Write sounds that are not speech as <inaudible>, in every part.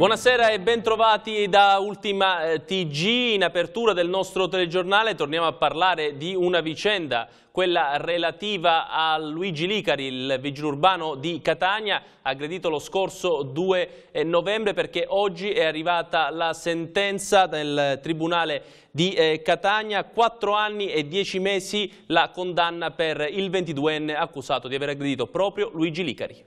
Buonasera e bentrovati da Ultima eh, TG. In apertura del nostro telegiornale torniamo a parlare di una vicenda, quella relativa a Luigi Licari, il vigile urbano di Catania, aggredito lo scorso 2 eh, novembre perché oggi è arrivata la sentenza del Tribunale di eh, Catania, 4 anni e 10 mesi la condanna per il 22enne accusato di aver aggredito proprio Luigi Licari.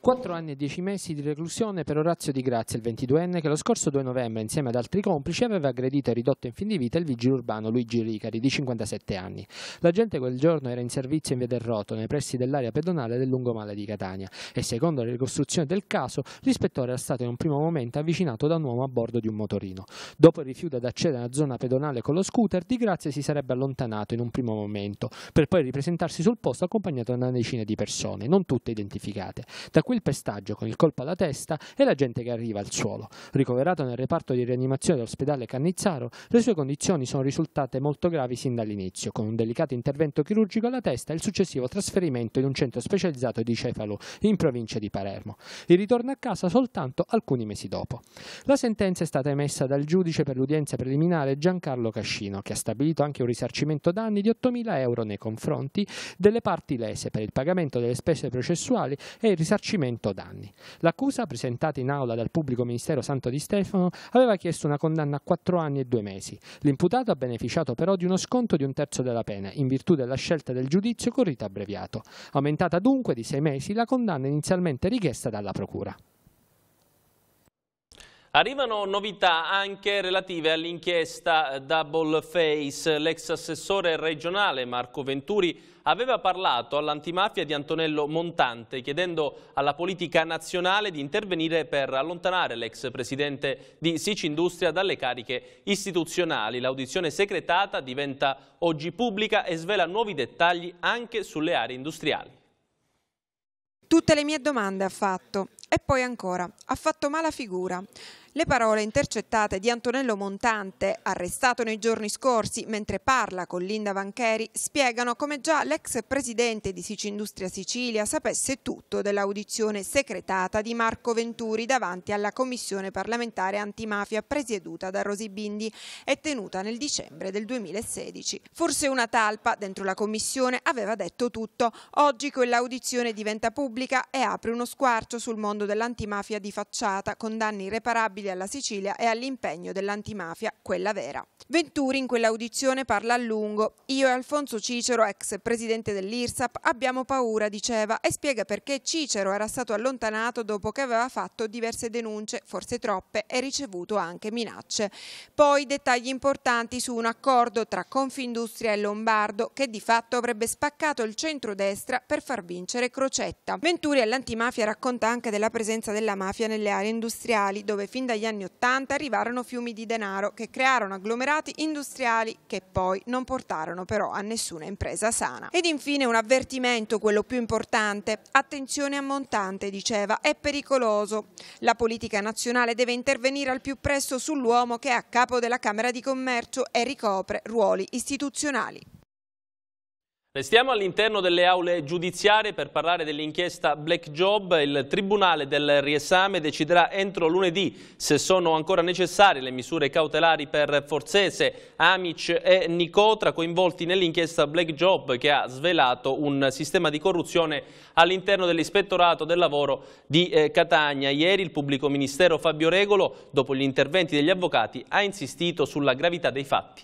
Quattro anni e dieci mesi di reclusione per Orazio Di Grazia, il 22enne, che lo scorso 2 novembre, insieme ad altri complici, aveva aggredito e ridotto in fin di vita il vigile urbano Luigi Ricari, di 57 anni. L'agente quel giorno era in servizio in via del Roto, nei pressi dell'area pedonale del Lungomale di Catania e, secondo la ricostruzione del caso, l'ispettore era stato in un primo momento avvicinato da un uomo a bordo di un motorino. Dopo il rifiuto ad accedere alla zona pedonale con lo scooter, Di Grazia si sarebbe allontanato in un primo momento, per poi ripresentarsi sul posto accompagnato da una decina di persone, non tutte identificate. Da il pestaggio con il colpo alla testa e la gente che arriva al suolo. Ricoverato nel reparto di rianimazione dell'ospedale Cannizzaro, le sue condizioni sono risultate molto gravi sin dall'inizio, con un delicato intervento chirurgico alla testa e il successivo trasferimento in un centro specializzato di Cefalo, in provincia di Palermo. Il ritorno a casa soltanto alcuni mesi dopo. La sentenza è stata emessa dal giudice per l'udienza preliminare Giancarlo Cascino, che ha stabilito anche un risarcimento danni di 8.000 euro nei confronti delle parti lese per il pagamento delle spese processuali e il risarcimento risarcimento danni. L'accusa, presentata in aula dal pubblico ministero Santo Di Stefano, aveva chiesto una condanna a 4 anni e 2 mesi. L'imputato ha beneficiato però di uno sconto di un terzo della pena, in virtù della scelta del giudizio con rito abbreviato, aumentata dunque di 6 mesi la condanna inizialmente richiesta dalla Procura. Arrivano novità anche relative all'inchiesta Double Face. L'ex assessore regionale Marco Venturi aveva parlato all'antimafia di Antonello Montante chiedendo alla politica nazionale di intervenire per allontanare l'ex presidente di Sici Industria dalle cariche istituzionali. L'audizione secretata diventa oggi pubblica e svela nuovi dettagli anche sulle aree industriali. Tutte le mie domande ha fatto. E poi ancora, ha fatto mala figura. Le parole intercettate di Antonello Montante, arrestato nei giorni scorsi mentre parla con Linda Vancheri, spiegano come già l'ex presidente di Sicindustria Sicilia sapesse tutto dell'audizione secretata di Marco Venturi davanti alla commissione parlamentare antimafia presieduta da Rosi Bindi e tenuta nel dicembre del 2016. Forse una talpa dentro la commissione aveva detto tutto. Oggi quell'audizione diventa pubblica e apre uno squarcio sul mondo dell'antimafia di facciata con danni irreparabili Italia alla Sicilia e all'impegno dell'antimafia, quella vera. Venturi in quell'audizione parla a lungo. Io e Alfonso Cicero, ex presidente dell'IRSAP, abbiamo paura, diceva, e spiega perché Cicero era stato allontanato dopo che aveva fatto diverse denunce, forse troppe, e ricevuto anche minacce. Poi dettagli importanti su un accordo tra Confindustria e Lombardo che di fatto avrebbe spaccato il centro-destra per far vincere Crocetta. Venturi all'antimafia racconta anche della presenza della mafia nelle aree industriali, dove fin dagli dagli anni Ottanta arrivarono fiumi di denaro che crearono agglomerati industriali che poi non portarono però a nessuna impresa sana. Ed infine un avvertimento, quello più importante. Attenzione a Montante, diceva, è pericoloso. La politica nazionale deve intervenire al più presto sull'uomo che è a capo della Camera di Commercio e ricopre ruoli istituzionali. Restiamo all'interno delle aule giudiziarie per parlare dell'inchiesta Black Job. Il Tribunale del riesame deciderà entro lunedì se sono ancora necessarie le misure cautelari per Forzese, Amic e Nicotra coinvolti nell'inchiesta Black Job che ha svelato un sistema di corruzione all'interno dell'Ispettorato del Lavoro di eh, Catania. Ieri il pubblico ministero Fabio Regolo, dopo gli interventi degli avvocati, ha insistito sulla gravità dei fatti.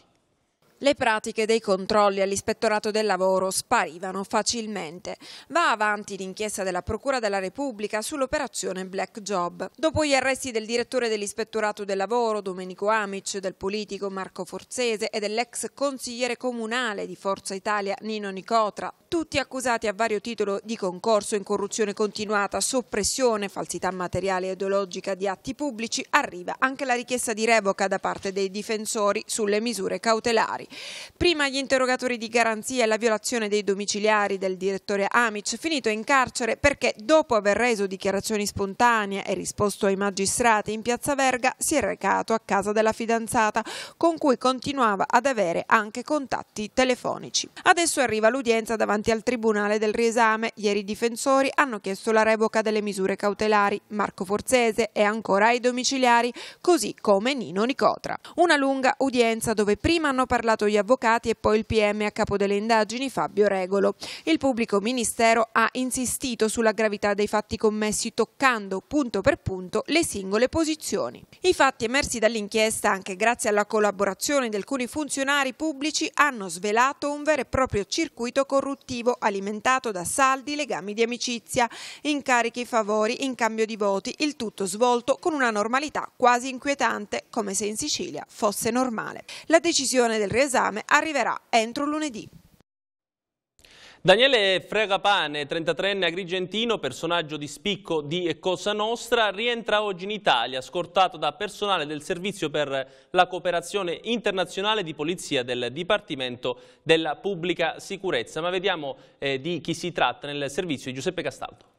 Le pratiche dei controlli all'ispettorato del lavoro sparivano facilmente. Va avanti l'inchiesta della Procura della Repubblica sull'operazione Black Job. Dopo gli arresti del direttore dell'ispettorato del lavoro, Domenico Amic, del politico Marco Forzese e dell'ex consigliere comunale di Forza Italia Nino Nicotra, tutti accusati a vario titolo di concorso in corruzione continuata, soppressione, falsità materiale e ideologica di atti pubblici, arriva anche la richiesta di revoca da parte dei difensori sulle misure cautelari familiari. Prima gli interrogatori di garanzia e la violazione dei domiciliari del direttore Amic, finito in carcere perché dopo aver reso dichiarazioni spontanee e risposto ai magistrati in piazza Verga, si è recato a casa della fidanzata, con cui continuava ad avere anche contatti telefonici. Adesso arriva l'udienza davanti al Tribunale del Riesame. Ieri i difensori hanno chiesto la revoca delle misure cautelari. Marco Forzese è ancora ai domiciliari, così come Nino Nicotra. Una lunga udienza dove prima hanno parlato parlato gli avvocati e poi il PM a capo delle indagini Fabio Regolo. Il pubblico ministero ha insistito sulla gravità dei fatti commessi toccando punto per punto le singole posizioni. I fatti emersi dall'inchiesta anche grazie alla collaborazione di alcuni funzionari pubblici hanno svelato un vero e proprio circuito corruttivo alimentato da saldi, legami di amicizia, incarichi, favori in cambio di voti, il tutto svolto con una normalità quasi inquietante come se in Sicilia fosse normale. La decisione del re esame arriverà entro lunedì. Daniele Fregapane, 33enne agrigentino, personaggio di spicco di Cosa Nostra, rientra oggi in Italia, scortato da personale del Servizio per la Cooperazione Internazionale di Polizia del Dipartimento della Pubblica Sicurezza. Ma vediamo eh, di chi si tratta nel servizio di Giuseppe Castaldo.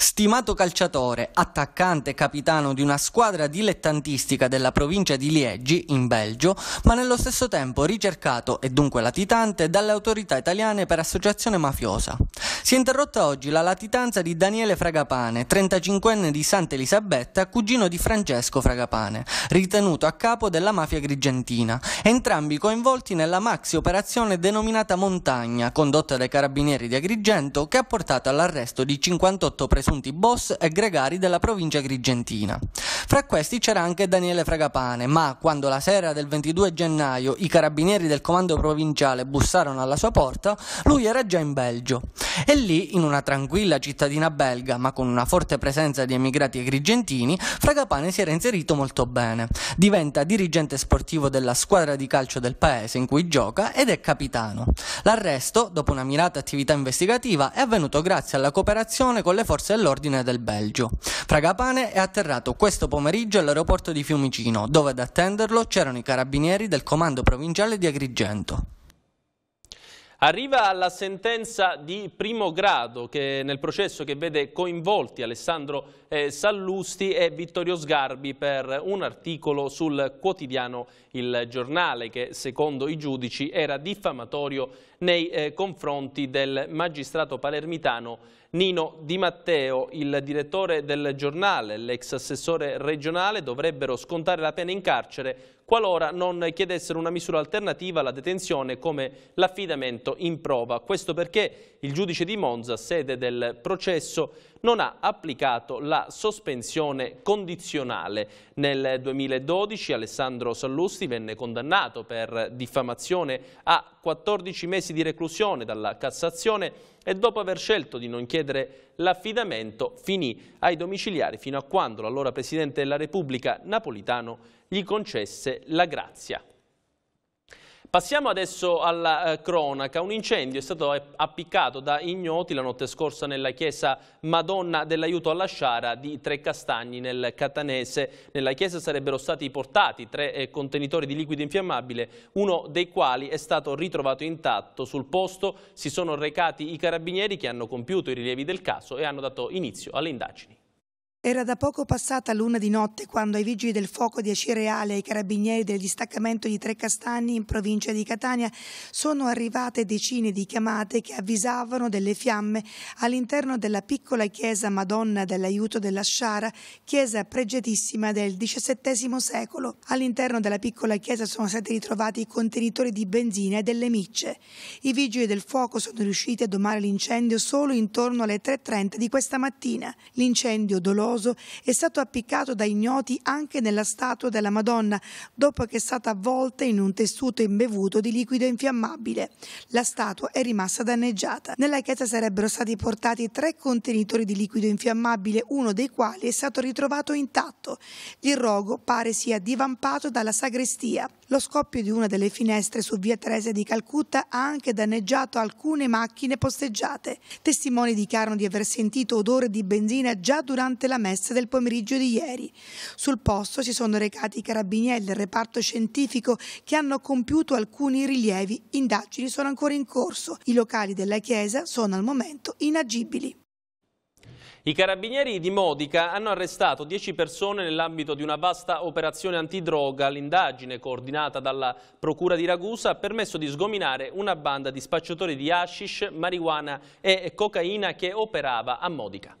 Stimato calciatore, attaccante e capitano di una squadra dilettantistica della provincia di Liegi, in Belgio, ma nello stesso tempo ricercato e dunque latitante dalle autorità italiane per associazione mafiosa. Si è interrotta oggi la latitanza di Daniele Fragapane, 35enne di Santa Elisabetta, cugino di Francesco Fragapane, ritenuto a capo della mafia grigentina, entrambi coinvolti nella maxi operazione denominata Montagna, condotta dai carabinieri di Agrigento, che ha portato all'arresto di 58 presunti boss e gregari della provincia grigentina. Fra questi c'era anche Daniele Fragapane, ma quando la sera del 22 gennaio i carabinieri del comando provinciale bussarono alla sua porta, lui era già in Belgio. E lì, in una tranquilla cittadina belga, ma con una forte presenza di emigrati grigentini, Fragapane si era inserito molto bene. Diventa dirigente sportivo della squadra di calcio del paese in cui gioca ed è capitano. L'arresto, dopo una mirata attività investigativa, è avvenuto grazie alla cooperazione con le forze forze dell'ordine del Belgio. Fragapane è atterrato questo pomeriggio all'aeroporto di Fiumicino, dove ad attenderlo c'erano i carabinieri del comando provinciale di Agrigento. Arriva la sentenza di primo grado che, nel processo che vede coinvolti Alessandro eh, Sallusti e Vittorio Sgarbi per un articolo sul quotidiano Il Giornale che secondo i giudici era diffamatorio nei eh, confronti del magistrato palermitano Nino Di Matteo, il direttore del giornale, l'ex assessore regionale, dovrebbero scontare la pena in carcere qualora non chiedessero una misura alternativa alla detenzione come l'affidamento in prova. Questo perché il giudice di Monza, sede del processo, non ha applicato la sospensione condizionale. Nel 2012 Alessandro Sallusti venne condannato per diffamazione a 14 mesi di reclusione dalla Cassazione e dopo aver scelto di non chiedere l'affidamento finì ai domiciliari fino a quando l'allora Presidente della Repubblica Napolitano gli concesse la grazia. Passiamo adesso alla eh, cronaca. Un incendio è stato appiccato da ignoti la notte scorsa nella chiesa Madonna dell'Aiuto alla Sciara di Trecastagni nel Catanese. Nella chiesa sarebbero stati portati tre eh, contenitori di liquido infiammabile, uno dei quali è stato ritrovato intatto. Sul posto si sono recati i carabinieri che hanno compiuto i rilievi del caso e hanno dato inizio alle indagini. Era da poco passata l'una di notte quando ai vigili del fuoco di Acireale e ai carabinieri del distaccamento di Trecastagni in provincia di Catania sono arrivate decine di chiamate che avvisavano delle fiamme all'interno della piccola chiesa Madonna dell'Aiuto della Sciara, chiesa pregiatissima del XVII secolo. All'interno della piccola chiesa sono stati ritrovati i contenitori di benzina e delle micce. I vigili del fuoco sono riusciti a domare l'incendio solo intorno alle 3.30 di questa mattina. L'incendio doloroso doloroso è stato appiccato da ignoti anche nella statua della Madonna, dopo che è stata avvolta in un tessuto imbevuto di liquido infiammabile. La statua è rimasta danneggiata. Nella chiesa sarebbero stati portati tre contenitori di liquido infiammabile, uno dei quali è stato ritrovato intatto. Il rogo pare sia divampato dalla sagrestia. Lo scoppio di una delle finestre su via Teresa di Calcutta ha anche danneggiato alcune macchine posteggiate. Testimoni dichiarano di aver sentito odore di benzina già durante la messa del pomeriggio di ieri. Sul posto si sono recati i carabinieri del reparto scientifico che hanno compiuto alcuni rilievi. Indagini sono ancora in corso. I locali della chiesa sono al momento inagibili. I carabinieri di Modica hanno arrestato 10 persone nell'ambito di una vasta operazione antidroga. L'indagine, coordinata dalla Procura di Ragusa, ha permesso di sgominare una banda di spacciatori di hashish, marijuana e cocaina che operava a Modica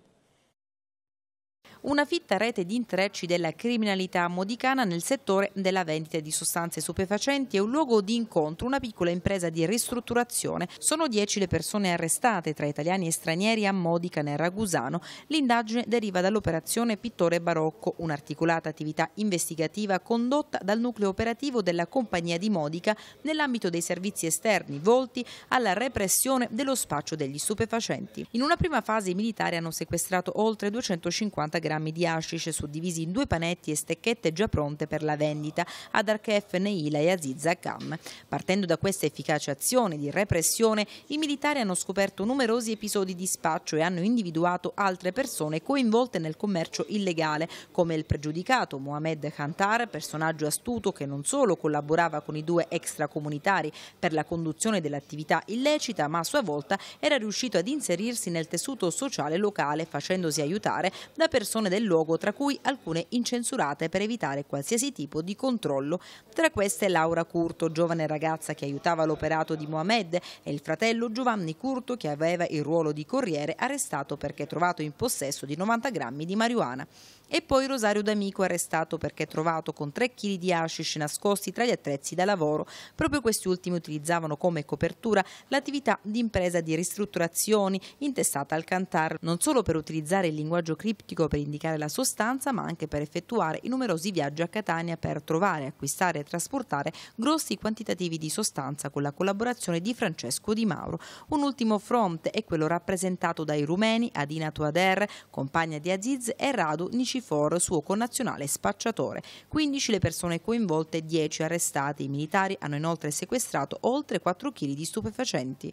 una fitta rete di intrecci della criminalità modicana nel settore della vendita di sostanze stupefacenti e un luogo di incontro, una piccola impresa di ristrutturazione. Sono dieci le persone arrestate tra italiani e stranieri a Modica nel Ragusano. L'indagine deriva dall'operazione Pittore Barocco, un'articolata attività investigativa condotta dal nucleo operativo della compagnia di Modica nell'ambito dei servizi esterni volti alla repressione dello spaccio degli stupefacenti. In una prima fase i militari hanno sequestrato oltre 250 grammi grammi di hashish suddivisi in due panetti e stecchette già pronte per la vendita ad Arkef Neila e Aziz Akam. Partendo da questa efficace azione di repressione, i militari hanno scoperto numerosi episodi di spaccio e hanno individuato altre persone coinvolte nel commercio illegale, come il pregiudicato Mohamed Khantar, personaggio astuto che non solo collaborava con i due extracomunitari per la conduzione dell'attività illecita, ma a sua volta era riuscito ad inserirsi nel tessuto sociale locale facendosi aiutare da persone persone del luogo, tra cui alcune incensurate per evitare qualsiasi tipo di controllo. Tra queste Laura Curto, giovane ragazza che aiutava l'operato di Mohamed e il fratello Giovanni Curto che aveva il ruolo di corriere arrestato perché trovato in possesso di 90 grammi di marijuana. E poi Rosario D'Amico arrestato perché trovato con 3 kg di hashish nascosti tra gli attrezzi da lavoro. Proprio questi ultimi utilizzavano come copertura l'attività di impresa di ristrutturazioni intestata al Cantar, non solo per utilizzare il linguaggio criptico per indicare la sostanza, ma anche per effettuare i numerosi viaggi a Catania per trovare, acquistare e trasportare grossi quantitativi di sostanza con la collaborazione di Francesco Di Mauro. Un ultimo fronte è quello rappresentato dai rumeni Adina Tuader, compagna di Aziz e Radu Nicipi Cifor, suo connazionale spacciatore. 15 le persone coinvolte, 10 arrestate. I militari hanno inoltre sequestrato oltre 4 kg di stupefacenti.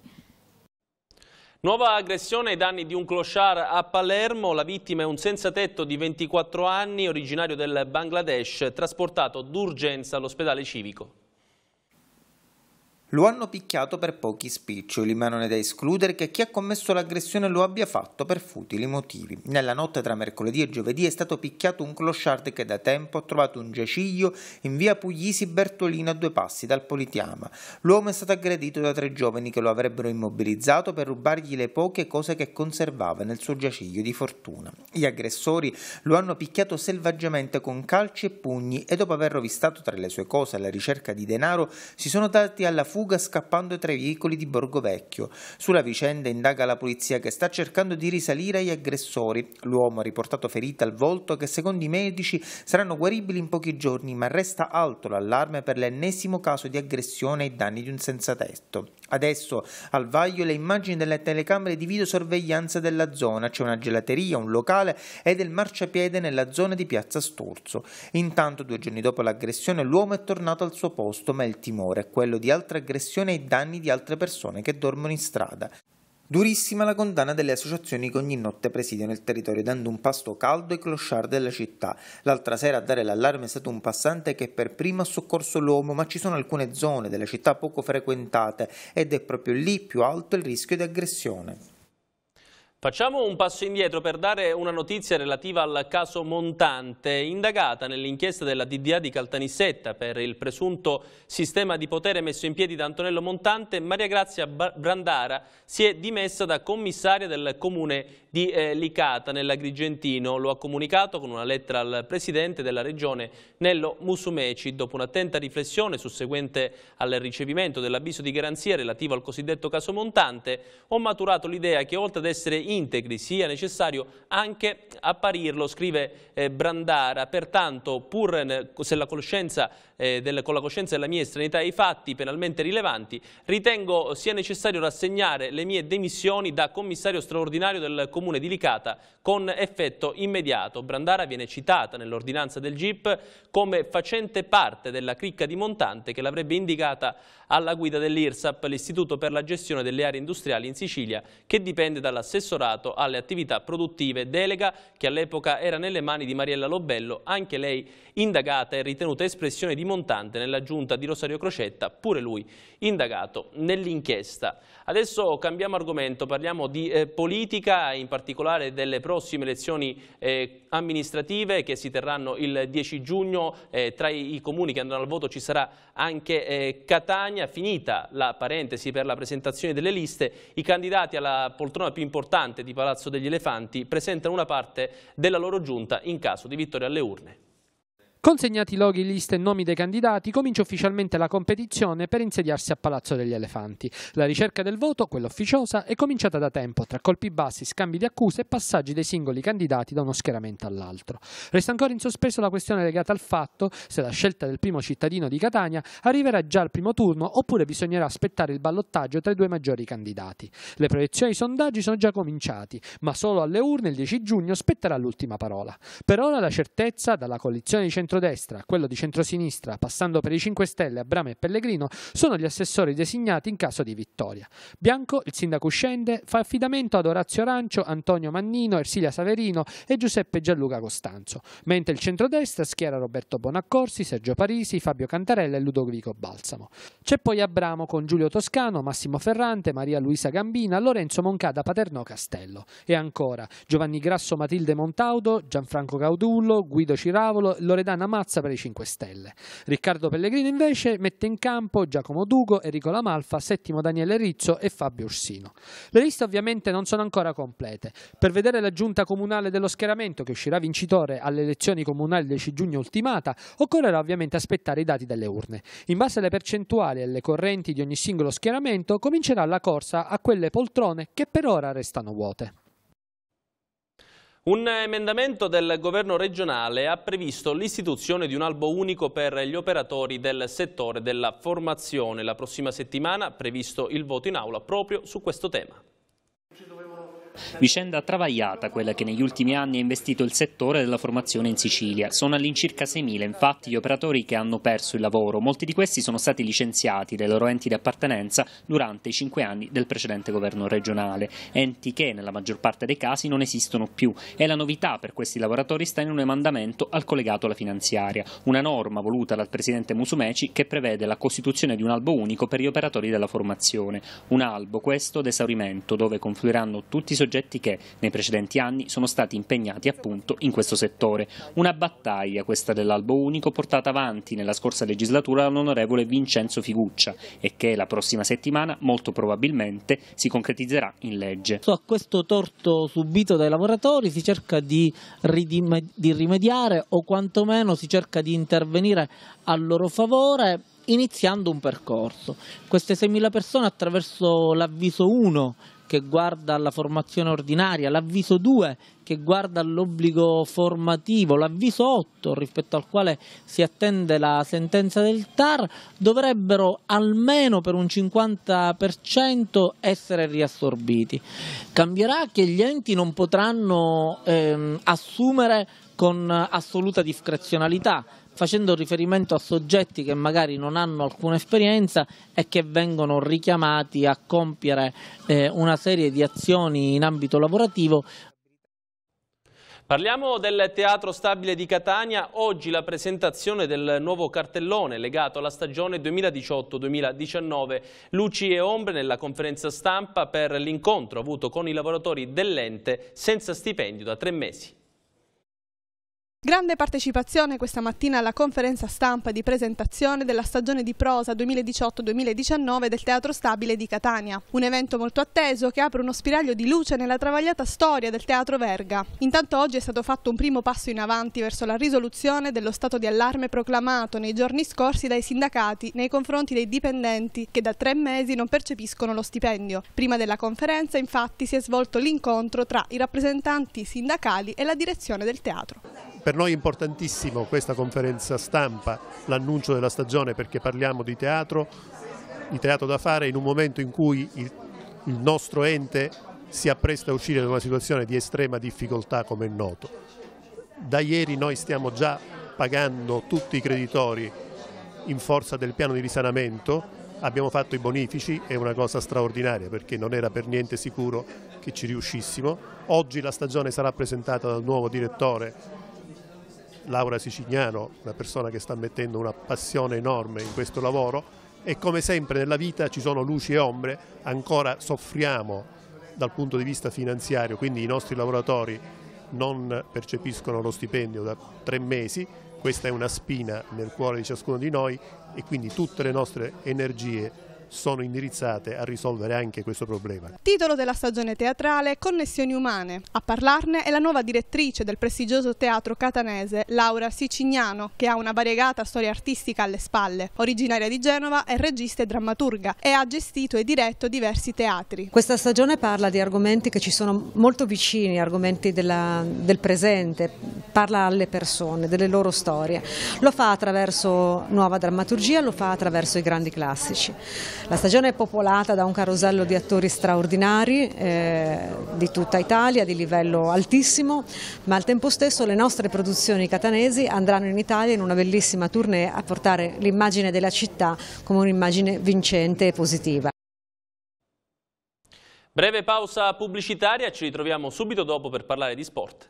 Nuova aggressione ai danni di un clochard a Palermo, la vittima è un senza tetto di 24 anni originario del Bangladesh trasportato d'urgenza all'ospedale civico. Lo hanno picchiato per pochi spiccioli, ma non è da escludere che chi ha commesso l'aggressione lo abbia fatto per futili motivi. Nella notte tra mercoledì e giovedì è stato picchiato un clochard che da tempo ha trovato un giaciglio in via Puglisi Bertolino a due passi dal Politiama. L'uomo è stato aggredito da tre giovani che lo avrebbero immobilizzato per rubargli le poche cose che conservava nel suo giaciglio di fortuna. Gli aggressori lo hanno picchiato selvaggiamente con calci e pugni e dopo aver rovistato tra le sue cose alla ricerca di denaro si sono dati alla fuga fuga scappando tra i veicoli di Borgo Vecchio. Sulla vicenda indaga la polizia che sta cercando di risalire agli aggressori. L'uomo ha riportato ferite al volto che secondo i medici saranno guaribili in pochi giorni, ma resta alto l'allarme per l'ennesimo caso di aggressione ai danni di un senza senzatetto. Adesso al vaglio le immagini delle telecamere di videosorveglianza della zona, c'è una gelateria, un locale e del marciapiede nella zona di Piazza Sturzo. Intanto due giorni dopo l'aggressione l'uomo è tornato al suo posto, ma il timore è quello di altre aggressione ai danni di altre persone che dormono in strada. Durissima la condanna delle associazioni che ogni notte presidiano il territorio dando un pasto caldo ai clochard della città. L'altra sera a dare l'allarme è stato un passante che per primo ha soccorso l'uomo, ma ci sono alcune zone della città poco frequentate ed è proprio lì più alto il rischio di aggressione. Facciamo un passo indietro per dare una notizia relativa al caso Montante, indagata nell'inchiesta della DDA di Caltanissetta per il presunto sistema di potere messo in piedi da Antonello Montante, Maria Grazia Brandara si è dimessa da commissaria del comune di eh, Licata nell'Agrigentino, lo ha comunicato con una lettera al presidente della regione Nello Musumeci dopo un'attenta riflessione susseguente al ricevimento dell'avviso di garanzia relativo al cosiddetto caso Montante, ho maturato l'idea che oltre ad essere in integri sia necessario anche apparirlo, scrive eh, Brandara. Pertanto, pur nel, se la coscienza, eh, del, con la coscienza della mia estranità ai fatti penalmente rilevanti, ritengo sia necessario rassegnare le mie demissioni da commissario straordinario del comune di Licata con effetto immediato. Brandara viene citata nell'ordinanza del GIP come facente parte della cricca di Montante che l'avrebbe indicata alla guida dell'IRSAP, l'Istituto per la gestione delle aree industriali in Sicilia, che dipende dall'assessorato lavorato alle attività produttive, delega che all'epoca era nelle mani di Mariella Lobello, anche lei indagata e ritenuta espressione di Montante nella giunta di Rosario Crocetta, pure lui indagato nell'inchiesta. Adesso cambiamo argomento, parliamo di eh, politica, in particolare delle prossime elezioni eh, amministrative che si terranno il 10 giugno. Eh, tra i, i, comuni che andranno al voto ci sarà anche eh, Catania. Finita la parentesi per la presentazione delle liste, i candidati alla poltrona più importante Levante di Palazzo degli Elefanti presentano una parte della loro giunta in caso di vittoria alle urne. Consegnati i loghi, liste e nomi dei candidati, comincia ufficialmente la competizione per insediarsi a Palazzo degli Elefanti. La ricerca del voto, quella ufficiosa, è cominciata da tempo, tra colpi bassi, scambi di accuse e passaggi dei singoli candidati da uno schieramento all'altro. Resta ancora in sospeso la questione legata al fatto se la scelta del primo cittadino di Catania arriverà già al primo turno oppure bisognerà aspettare il ballottaggio tra i due maggiori candidati. Le proiezioni e i sondaggi sono già cominciati, ma solo alle urne il 10 giugno spetterà l'ultima parola. Per ora la certezza dalla coalizione di centro centrodestra quello di centrosinistra, passando per i 5 Stelle, Abramo e Pellegrino, sono gli assessori designati in caso di vittoria. Bianco, il sindaco uscente, fa affidamento ad Orazio Arancio, Antonio Mannino, Ersilia Saverino e Giuseppe Gianluca Costanzo, mentre il centrodestra schiera Roberto Bonaccorsi, Sergio Parisi, Fabio Cantarella e Ludovico Balsamo. C'è poi Abramo con Giulio Toscano, Massimo Ferrante, Maria Luisa Gambina, Lorenzo Moncada, Paternò Castello e ancora Giovanni Grasso, Matilde Montaudo, Gianfranco Caudullo, Guido Ciravolo, Loredano Italiana mazza per i 5 Stelle. Riccardo Pellegrini invece mette in campo Giacomo Dugo, Enrico Lamalfa, Settimo Daniele Rizzo e Fabio Ursino. Le liste ovviamente non sono ancora complete. Per vedere la giunta comunale dello schieramento che uscirà vincitore alle elezioni comunali del 10 giugno ultimata, occorrerà ovviamente aspettare i dati delle urne. In base alle percentuali e alle correnti di ogni singolo schieramento comincerà la corsa a quelle poltrone che per ora restano vuote. Un emendamento del governo regionale ha previsto l'istituzione di un albo unico per gli operatori del settore della formazione. La prossima settimana previsto il voto in aula proprio su questo tema. Vicenda travagliata quella che negli ultimi anni ha investito il settore della formazione in Sicilia. Sono all'incirca 6.000 infatti gli operatori che hanno perso il lavoro. Molti di questi sono stati licenziati dai loro enti di appartenenza durante i cinque anni del precedente governo regionale. Enti che nella maggior parte dei casi non esistono più e la novità per questi lavoratori sta in un emandamento al collegato alla finanziaria. Una norma voluta dal presidente Musumeci che prevede la costituzione di un albo unico per gli operatori della formazione. Un albo questo d'esaurimento dove confluiranno tutti i soggetti soggetti che nei precedenti anni sono stati impegnati appunto in questo settore. Una battaglia questa dell'albo unico portata avanti nella scorsa legislatura dall'onorevole Vincenzo Figuccia e che la prossima settimana molto probabilmente si concretizzerà in legge. A questo torto subito dai lavoratori si cerca di, di rimediare o quantomeno si cerca di intervenire a loro favore iniziando un percorso. Queste 6.000 persone attraverso l'avviso 1 che guarda alla formazione ordinaria, l'avviso 2 che guarda all'obbligo formativo, l'avviso 8 rispetto al quale si attende la sentenza del TAR, dovrebbero almeno per un 50% essere riassorbiti. Cambierà che gli enti non potranno ehm, assumere con assoluta discrezionalità facendo riferimento a soggetti che magari non hanno alcuna esperienza e che vengono richiamati a compiere eh, una serie di azioni in ambito lavorativo Parliamo del Teatro Stabile di Catania, oggi la presentazione del nuovo cartellone legato alla stagione 2018-2019. Luci e ombre nella conferenza stampa per l'incontro avuto con i lavoratori dell'ente senza stipendio da tre mesi. Grande partecipazione questa mattina alla conferenza stampa di presentazione della stagione di prosa 2018-2019 del Teatro Stabile di Catania, un evento molto atteso che apre uno spiraglio di luce nella travagliata storia del Teatro Verga. Intanto oggi è stato fatto un primo passo in avanti verso la risoluzione dello stato di allarme proclamato nei giorni scorsi dai sindacati nei confronti dei dipendenti che da tre mesi non percepiscono lo stipendio. Prima della conferenza infatti si è svolto l'incontro tra i rappresentanti sindacali e la direzione del teatro. Per noi è importantissimo questa conferenza stampa, l'annuncio della stagione perché parliamo di teatro, di teatro da fare in un momento in cui il, il nostro ente si appresta a uscire da una situazione di estrema difficoltà come è noto. Da ieri noi stiamo già pagando tutti i creditori in forza del piano di risanamento, abbiamo fatto i bonifici, è una cosa straordinaria perché non era per niente sicuro che ci riuscissimo. Oggi la stagione sarà presentata dal nuovo direttore Laura Sicignano, una persona che sta mettendo una passione enorme in questo lavoro e come sempre nella vita ci sono luci e ombre, ancora soffriamo dal punto di vista finanziario, quindi i nostri lavoratori non percepiscono lo stipendio da tre mesi, questa è una spina nel cuore di ciascuno di noi e quindi tutte le nostre energie sono indirizzate a risolvere anche questo problema. Titolo della stagione teatrale Connessioni umane. A parlarne è la nuova direttrice del prestigioso teatro catanese Laura Sicignano che ha una variegata storia artistica alle spalle. Originaria di Genova è regista e drammaturga e ha gestito e diretto diversi teatri. Questa stagione parla di argomenti che ci sono molto vicini, argomenti della, del presente, parla alle persone, delle loro storie. Lo fa attraverso nuova drammaturgia, lo fa attraverso i grandi classici. La stagione è popolata da un carosello di attori straordinari eh, di tutta Italia, di livello altissimo, ma al tempo stesso le nostre produzioni catanesi andranno in Italia in una bellissima tournée a portare l'immagine della città come un'immagine vincente e positiva. Breve pausa pubblicitaria, ci ritroviamo subito dopo per parlare di sport.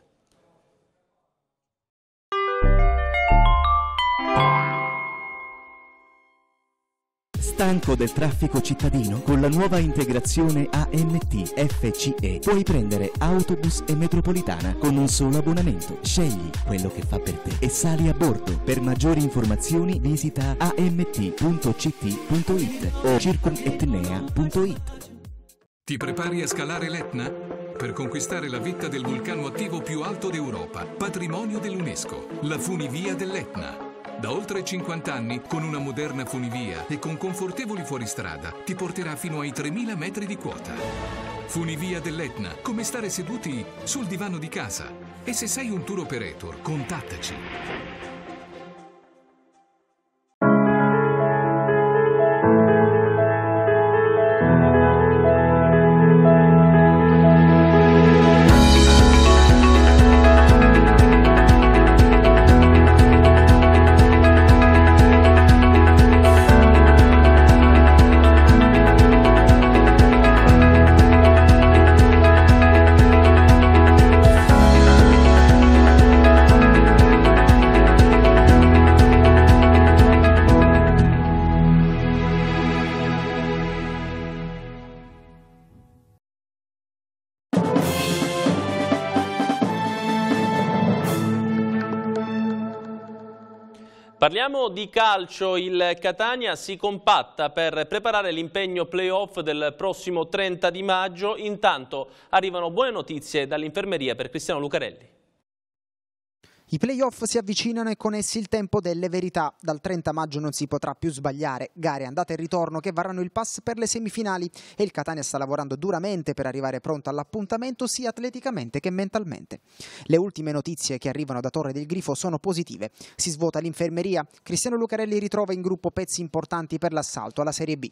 Stanco del traffico cittadino? Con la nuova integrazione AMT FCE puoi prendere autobus e metropolitana con un solo abbonamento. Scegli quello che fa per te e sali a bordo. Per maggiori informazioni visita amt.ct.it o circumetnea.it. Ti prepari a scalare l'Etna? Per conquistare la vetta del vulcano attivo più alto d'Europa, patrimonio dell'UNESCO, la funivia dell'Etna da oltre 50 anni, con una moderna funivia e con confortevoli fuoristrada, ti porterà fino ai 3000 metri di quota. Funivia dell'Etna, come stare seduti sul divano di casa. E se sei un tour operator, contattaci. Parliamo di calcio, il Catania si compatta per preparare l'impegno playoff del prossimo 30 di maggio, intanto arrivano buone notizie dall'infermeria per Cristiano Lucarelli. I playoff si avvicinano e con essi il tempo delle verità. Dal 30 maggio non si potrà più sbagliare. Gare andate e ritorno che varranno il pass per le semifinali e il Catania sta lavorando duramente per arrivare pronto all'appuntamento sia atleticamente che mentalmente. Le ultime notizie che arrivano da Torre del Grifo sono positive. Si svuota l'infermeria, Cristiano Lucarelli ritrova in gruppo pezzi importanti per l'assalto alla Serie B.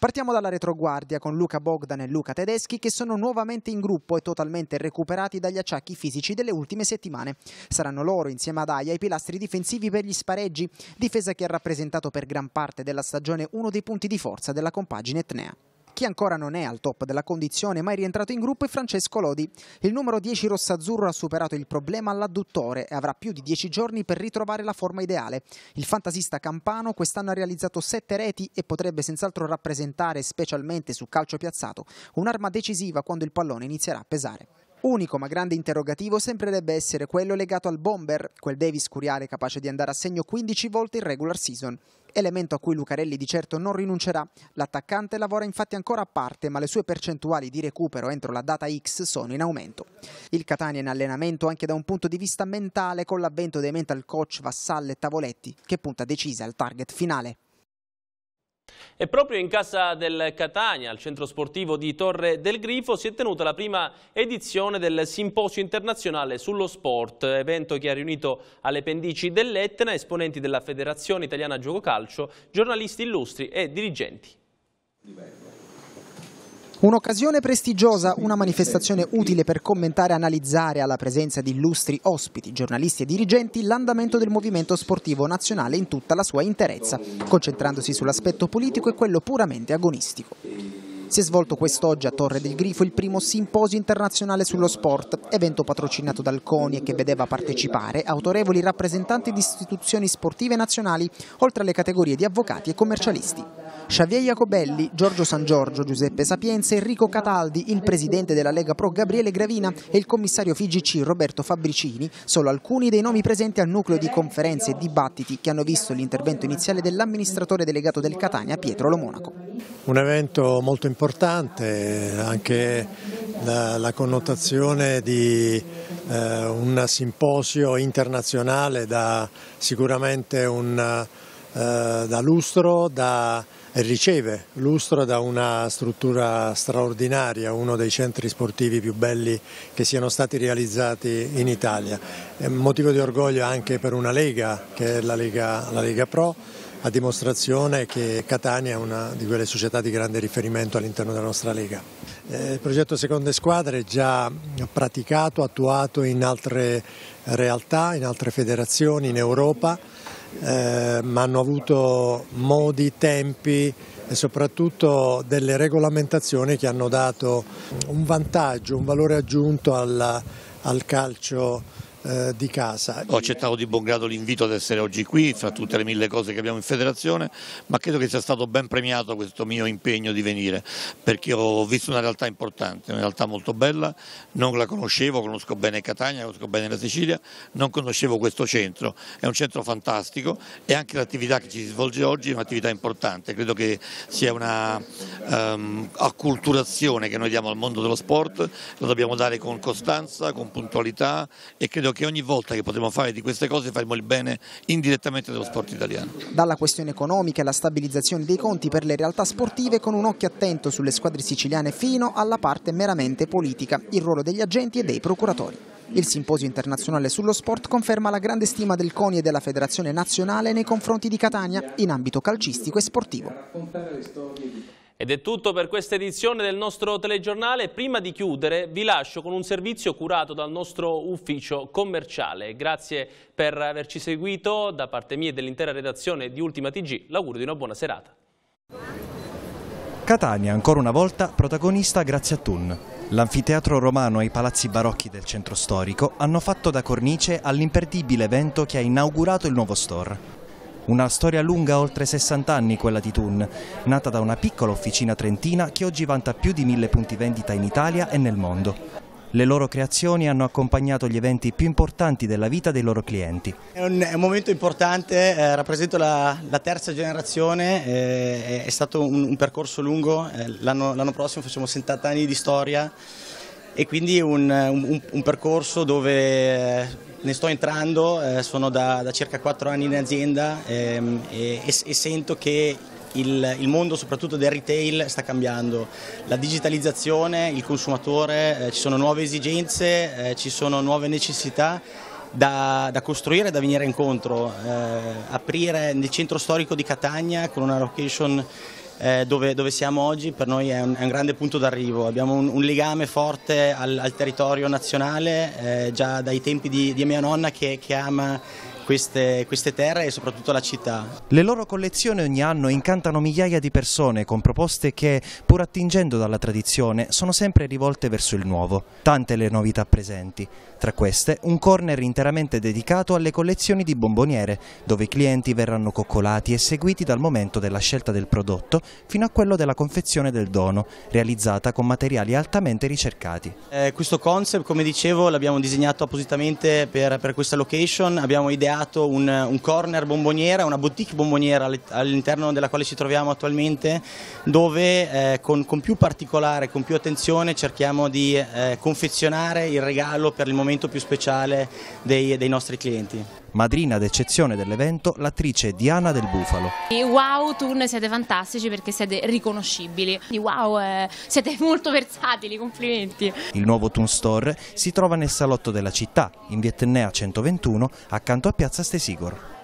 Partiamo dalla retroguardia con Luca Bogdan e Luca Tedeschi che sono nuovamente in gruppo e totalmente recuperati dagli acciacchi fisici delle ultime settimane. Saranno loro loro, insieme ad Aia, i pilastri difensivi per gli spareggi, difesa che ha rappresentato per gran parte della stagione uno dei punti di forza della compagine etnea. Chi ancora non è al top della condizione ma è rientrato in gruppo è Francesco Lodi. Il numero 10 rossazzurro ha superato il problema all'adduttore e avrà più di 10 giorni per ritrovare la forma ideale. Il fantasista campano quest'anno ha realizzato 7 reti e potrebbe senz'altro rappresentare, specialmente su calcio piazzato, un'arma decisiva quando il pallone inizierà a pesare. Unico ma grande interrogativo sembrerebbe essere quello legato al bomber, quel Davis curiale capace di andare a segno 15 volte in regular season. Elemento a cui Lucarelli di certo non rinuncerà. L'attaccante lavora infatti ancora a parte, ma le sue percentuali di recupero entro la data X sono in aumento. Il Catania in allenamento anche da un punto di vista mentale con l'avvento dei mental coach Vassalle e Tavoletti, che punta decisa al target finale. E proprio in casa del Catania, al centro sportivo di Torre del Grifo, si è tenuta la prima edizione del Simposio internazionale sullo sport, evento che ha riunito alle pendici dell'Etna esponenti della Federazione Italiana Gioco Calcio, giornalisti illustri e dirigenti. Un'occasione prestigiosa, una manifestazione utile per commentare e analizzare alla presenza di illustri ospiti, giornalisti e dirigenti l'andamento del movimento sportivo nazionale in tutta la sua interezza, concentrandosi sull'aspetto politico e quello puramente agonistico. Si è svolto quest'oggi a Torre del Grifo il primo simposio internazionale sullo sport, evento patrocinato dal CONI e che vedeva partecipare autorevoli rappresentanti di istituzioni sportive nazionali, oltre alle categorie di avvocati e commercialisti. Xavier Jacobelli, Giorgio San Giorgio, Giuseppe Sapienza, Enrico Cataldi, il presidente della Lega Pro Gabriele Gravina e il commissario FIGC Roberto Fabricini sono alcuni dei nomi presenti al nucleo di conferenze e dibattiti che hanno visto l'intervento iniziale dell'amministratore delegato del Catania Pietro Lomonaco. Un evento molto importante, anche la, la connotazione di eh, un simposio internazionale da sicuramente un, eh, da lustro, da riceve lustro da una struttura straordinaria, uno dei centri sportivi più belli che siano stati realizzati in Italia. È motivo di orgoglio anche per una Lega, che è la Lega, la Lega Pro, a dimostrazione che Catania è una di quelle società di grande riferimento all'interno della nostra Lega. Eh, il progetto Seconde Squadre è già praticato, attuato in altre realtà, in altre federazioni, in Europa eh, ma hanno avuto modi, tempi e soprattutto delle regolamentazioni che hanno dato un vantaggio, un valore aggiunto alla, al calcio eh, di casa. Ho accettato di buon grado l'invito ad essere oggi qui, fra tutte le mille cose che abbiamo in federazione, ma credo che sia stato ben premiato questo mio impegno di venire, perché ho visto una realtà importante, una realtà molto bella, non la conoscevo, conosco bene Catania, conosco bene la Sicilia, non conoscevo questo centro, è un centro fantastico e anche l'attività che ci si svolge oggi è un'attività importante, credo che sia una um, acculturazione che noi diamo al mondo dello sport, lo dobbiamo dare con costanza, con puntualità e credo che che ogni volta che potremo fare di queste cose faremo il bene indirettamente dello sport italiano. Dalla questione economica e la stabilizzazione dei conti per le realtà sportive con un occhio attento sulle squadre siciliane fino alla parte meramente politica, il ruolo degli agenti e dei procuratori. Il simposio internazionale sullo sport conferma la grande stima del CONI e della Federazione Nazionale nei confronti di Catania in ambito calcistico e sportivo. Ed è tutto per questa edizione del nostro telegiornale. Prima di chiudere vi lascio con un servizio curato dal nostro ufficio commerciale. Grazie per averci seguito. Da parte mia e dell'intera redazione di Ultima TG, l'augurio di una buona serata. Catania, ancora una volta, protagonista grazie a Tun. L'anfiteatro romano e i palazzi barocchi del centro storico hanno fatto da cornice all'imperdibile evento che ha inaugurato il nuovo store. Una storia lunga oltre 60 anni quella di Thun, nata da una piccola officina trentina che oggi vanta più di mille punti vendita in Italia e nel mondo. Le loro creazioni hanno accompagnato gli eventi più importanti della vita dei loro clienti. È un, è un momento importante, eh, rappresento la, la, terza generazione, eh, è, stato un, un percorso lungo, eh, l'anno prossimo facciamo 70 anni di storia e quindi un, un, un percorso dove eh, ne sto entrando, eh, sono da, da, circa 4 anni in azienda ehm, e, e, e, sento che il, il, mondo soprattutto del retail sta cambiando, la digitalizzazione, il consumatore, eh, ci sono nuove esigenze, eh, ci sono nuove necessità da, da costruire e da venire incontro, eh, aprire nel centro storico di Catania con una location eh, dove, dove, siamo oggi per noi è un, è un grande punto d'arrivo. Abbiamo un, un, legame forte al, al territorio nazionale eh, già dai tempi di, di mia nonna che, che ama queste, queste terre e soprattutto la città. Le loro collezioni ogni anno incantano migliaia di persone con proposte che, pur attingendo dalla tradizione, sono sempre rivolte verso il nuovo. Tante le novità presenti, tra queste un corner interamente dedicato alle collezioni di bomboniere, dove i clienti verranno coccolati e seguiti dal momento della scelta del prodotto fino a quello della confezione del dono, realizzata con materiali altamente ricercati. Eh, questo concept, come dicevo, l'abbiamo disegnato appositamente per, per questa location, abbiamo ideato creato un, un corner bomboniera, una boutique bomboniera all'interno della quale ci troviamo attualmente, dove eh, con, con, più particolare, con più attenzione cerchiamo di eh, confezionare il regalo per il momento più speciale dei, dei nostri clienti. Madrina d'eccezione dell'evento, l'attrice Diana Del Bufalo. E wow, Turn, siete fantastici perché siete riconoscibili. Wow, eh, siete <laughs> molto versatili, complimenti. Il nuovo Toon Store si trova nel salotto della città, in Vietnea 121, accanto a Piazza Stesigor.